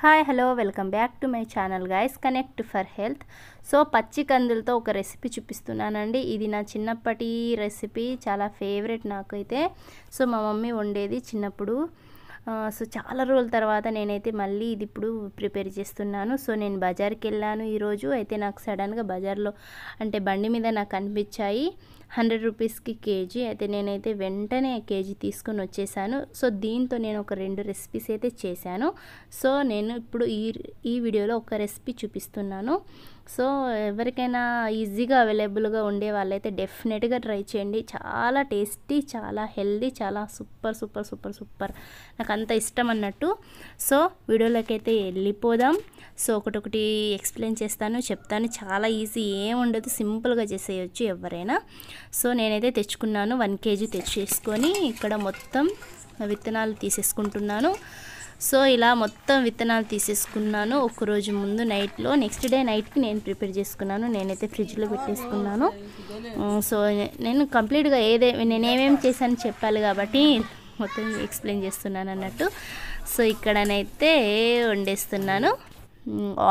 hi hello welcome back to my channel guys connect for health so పచ్చి కందులతో ఒక recipe చూపిస్తున్నానండి ఇది నా చిన్నప్పటి రెసిపీ చాలా ఫేవరెట్ నాకైతే సో మా మమ్మీ వండేది చిన్నప్పుడు సో చాలా రోజుల తర్వాత నేనైతే మళ్ళీ ఇది ఇప్పుడు ప్రిపేర్ చేస్తున్నాను సో నేను బజార్కి వెళ్ళాను ఈరోజు అయితే నాకు సడన్గా బజార్లో అంటే బండి మీద నాకు కనిపించాయి హండ్రెడ్ రూపీస్కి కేజీ అయితే నేనైతే వెంటనే కేజీ తీసుకొని వచ్చేసాను సో దీంతో నేను ఒక రెండు రెసిపీస్ అయితే చేశాను సో నేను ఇప్పుడు ఈ ఈ వీడియోలో ఒక రెసిపీ చూపిస్తున్నాను సో ఎవరికైనా ఈజీగా అవైలబుల్గా ఉండే వాళ్ళైతే డెఫినెట్గా ట్రై చేయండి చాలా టేస్టీ చాలా హెల్దీ చాలా సూపర్ సూపర్ సూపర్ సూపర్ నాకు అంత ఇష్టం అన్నట్టు సో వీడియోలోకి అయితే వెళ్ళిపోదాం సో ఒకటొకటి ఎక్స్ప్లెయిన్ చేస్తాను చెప్తాను చాలా ఈజీ ఏముండదు సింపుల్గా చేసేయచ్చు ఎవరైనా సో నేనైతే తెచ్చుకున్నాను వన్ కేజీ తెచ్చేసుకొని ఇక్కడ మొత్తం విత్తనాలు తీసేసుకుంటున్నాను సో ఇలా మొత్తం విత్తనాలు తీసేసుకున్నాను ఒకరోజు ముందు నైట్లో నెక్స్ట్ డే నైట్కి నేను ప్రిపేర్ చేసుకున్నాను నేనైతే ఫ్రిడ్జ్లో పెట్టేసుకున్నాను సో నేను కంప్లీట్గా ఏదే ఏమేమి చేశాను చెప్పాలి కాబట్టి మొత్తం ఎక్స్ప్లెయిన్ చేస్తున్నాను అన్నట్టు సో ఇక్కడనైతే వండేస్తున్నాను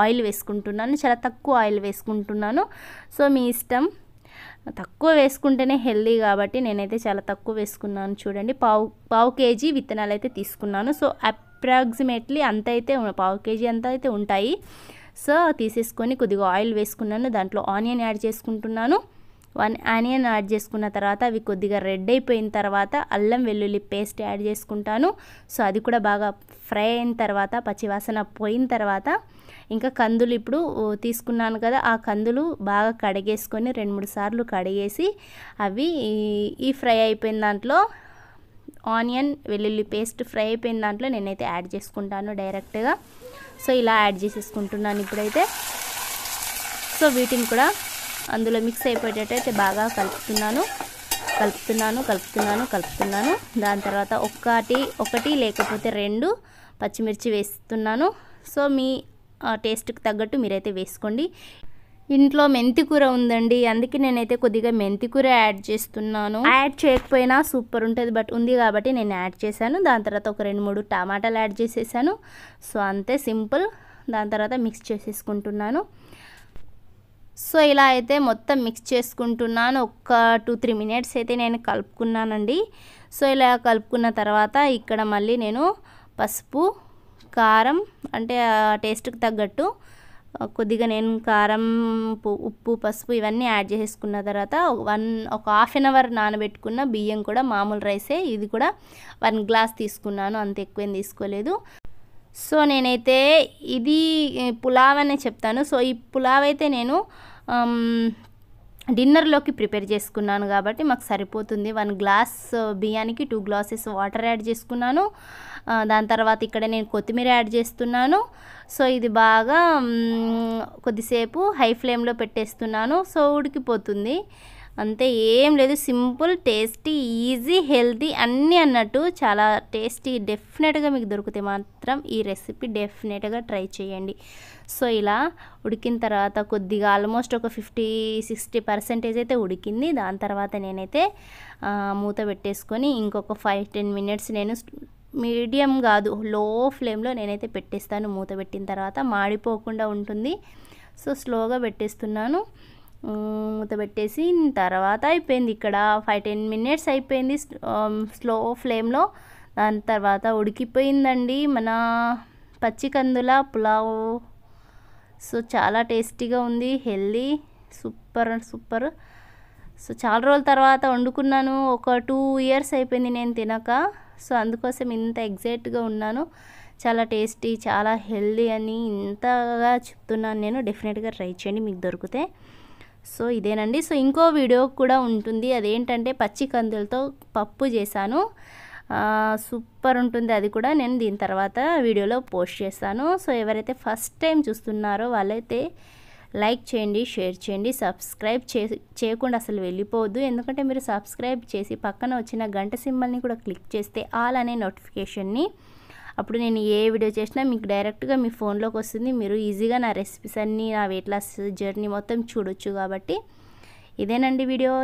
ఆయిల్ వేసుకుంటున్నాను చాలా తక్కువ ఆయిల్ వేసుకుంటున్నాను సో మీ ఇష్టం తక్కువ వేసుకుంటేనే హెల్దీ కాబట్టి నేనైతే చాలా తక్కువ వేసుకున్నాను చూడండి పావు పావు కేజీ విత్తనాలు అయితే తీసుకున్నాను సో అప్రాక్సిమేట్లీ అంత అయితే పావు కేజీ అంత అయితే ఉంటాయి సో తీసేసుకొని కొద్దిగా ఆయిల్ వేసుకున్నాను దాంట్లో ఆనియన్ యాడ్ చేసుకుంటున్నాను వన్ ఆనియన్ యాడ్ చేసుకున్న తర్వాత అవి కొద్దిగా రెడ్ అయిపోయిన తర్వాత అల్లం వెల్లుల్లి పేస్ట్ యాడ్ చేసుకుంటాను సో అది కూడా బాగా ఫ్రై అయిన తర్వాత పచ్చివాసన పోయిన తర్వాత ఇంకా కందులు ఇప్పుడు తీసుకున్నాను కదా ఆ కందులు బాగా కడిగేసుకొని రెండు మూడు సార్లు కడిగేసి అవి ఈ ఫ్రై అయిపోయిన దాంట్లో ఆనియన్ వెల్లుల్లి పేస్ట్ ఫ్రై అయిపోయిన దాంట్లో నేనైతే యాడ్ చేసుకుంటాను డైరెక్ట్గా సో ఇలా యాడ్ చేసేసుకుంటున్నాను ఇప్పుడైతే సో వీటిని కూడా అందులో మిక్స్ అయిపోయేటట్టయితే బాగా కలుపుతున్నాను కలుపుతున్నాను కలుపుతున్నాను కలుపుతున్నాను దాని తర్వాత ఒకటి ఒకటి లేకపోతే రెండు పచ్చిమిర్చి వేస్తున్నాను సో మీ టేస్ట్కి తగ్గట్టు మీరైతే వేసుకోండి ఇంట్లో మెంతి కూర ఉందండి అందుకే నేనైతే కొద్దిగా మెంతి కూర యాడ్ చేస్తున్నాను యాడ్ చేయకపోయినా సూపర్ ఉంటుంది బట్ ఉంది కాబట్టి నేను యాడ్ చేశాను దాని తర్వాత ఒక రెండు మూడు టమాటాలు యాడ్ చేసేసాను సో అంతే సింపుల్ దాని తర్వాత మిక్స్ చేసేసుకుంటున్నాను సో ఇలా అయితే మొత్తం మిక్స్ చేసుకుంటున్నాను ఒక్క టూ త్రీ మినిట్స్ అయితే నేను కలుపుకున్నానండి సో ఇలా కలుపుకున్న తర్వాత ఇక్కడ మళ్ళీ నేను పసుపు కారం అంటే టేస్ట్కి తగ్గట్టు కొద్దిగా నేను కారం ఉప్పు పసుపు ఇవన్నీ యాడ్ చేసుకున్న తర్వాత వన్ ఒక హాఫ్ అన్ అవర్ నానబెట్టుకున్న బియ్యం కూడా మామూలు రైసే ఇది కూడా వన్ గ్లాస్ తీసుకున్నాను అంత ఎక్కువేం తీసుకోలేదు సో నేనైతే ఇది పులావ్ అనే చెప్తాను సో ఈ పులావ్ అయితే నేను డిన్నర్లోకి ప్రిపేర్ చేసుకున్నాను కాబట్టి మాకు సరిపోతుంది వన్ గ్లాస్ బియ్యానికి టూ గ్లాసెస్ వాటర్ యాడ్ చేసుకున్నాను దాని తర్వాత ఇక్కడ నేను కొత్తిమీర యాడ్ చేస్తున్నాను సో ఇది బాగా కొద్దిసేపు హై ఫ్లేమ్లో పెట్టేస్తున్నాను సో ఉడికిపోతుంది అంతే ఏం లేదు సింపుల్ టేస్టీ ఈజీ హెల్తీ అన్నీ అన్నట్టు చాలా టేస్టీ డెఫినెట్గా మీకు దొరికితే మాత్రం ఈ రెసిపీ డెఫినెట్గా ట్రై చేయండి సో ఇలా ఉడికిన తర్వాత కొద్దిగా ఆల్మోస్ట్ ఒక ఫిఫ్టీ సిక్స్టీ పర్సెంటేజ్ అయితే ఉడికింది దాని తర్వాత నేనైతే మూత పెట్టేసుకొని ఇంకొక ఫైవ్ టెన్ మినిట్స్ నేను మీడియం కాదు లో ఫ్లేమ్లో నేనైతే పెట్టేస్తాను మూత పెట్టిన తర్వాత మాడిపోకుండా ఉంటుంది సో స్లోగా పెట్టేస్తున్నాను మూత పెట్టేసి తర్వాత అయిపోయింది ఇక్కడ ఫైవ్ టెన్ మినిట్స్ అయిపోయింది స్లో ఫ్లేమ్లో దాని తర్వాత ఉడికిపోయిందండి మన పచ్చి కందుల పులావ్ సో చాలా టేస్టీగా ఉంది హెల్దీ సూపర్ సూపర్ సో చాలా రోజుల తర్వాత వండుకున్నాను ఒక టూ ఇయర్స్ అయిపోయింది నేను తినక సో అందుకోసం ఇంత ఎగ్జైట్గా ఉన్నాను చాలా టేస్టీ చాలా హెల్దీ అని ఇంతగా చెప్తున్నాను నేను డెఫినెట్గా ట్రై చేయండి మీకు దొరికితే సో ఇదేనండి సో ఇంకో వీడియో కూడా ఉంటుంది అదేంటంటే పచ్చి కందులతో పప్పు చేశాను సూపర్ ఉంటుంది అది కూడా నేను దీని తర్వాత వీడియోలో పోస్ట్ చేస్తాను సో ఎవరైతే ఫస్ట్ టైం చూస్తున్నారో వాళ్ళైతే లైక్ చేయండి షేర్ చేయండి సబ్స్క్రైబ్ చే చేయకుండా అసలు వెళ్ళిపోవద్దు ఎందుకంటే మీరు సబ్స్క్రైబ్ చేసి పక్కన వచ్చిన గంట సింబల్ని కూడా క్లిక్ చేస్తే ఆల్ అనే నోటిఫికేషన్ని అప్పుడు నేను ఏ వీడియో చేసినా మీకు డైరెక్ట్గా మీ ఫోన్లోకి వస్తుంది మీరు ఈజీగా నా రెసిపీస్ అన్నీ నా వెయిట్ లాస్ జర్నీ మొత్తం చూడొచ్చు కాబట్టి ఇదేనండి వీడియో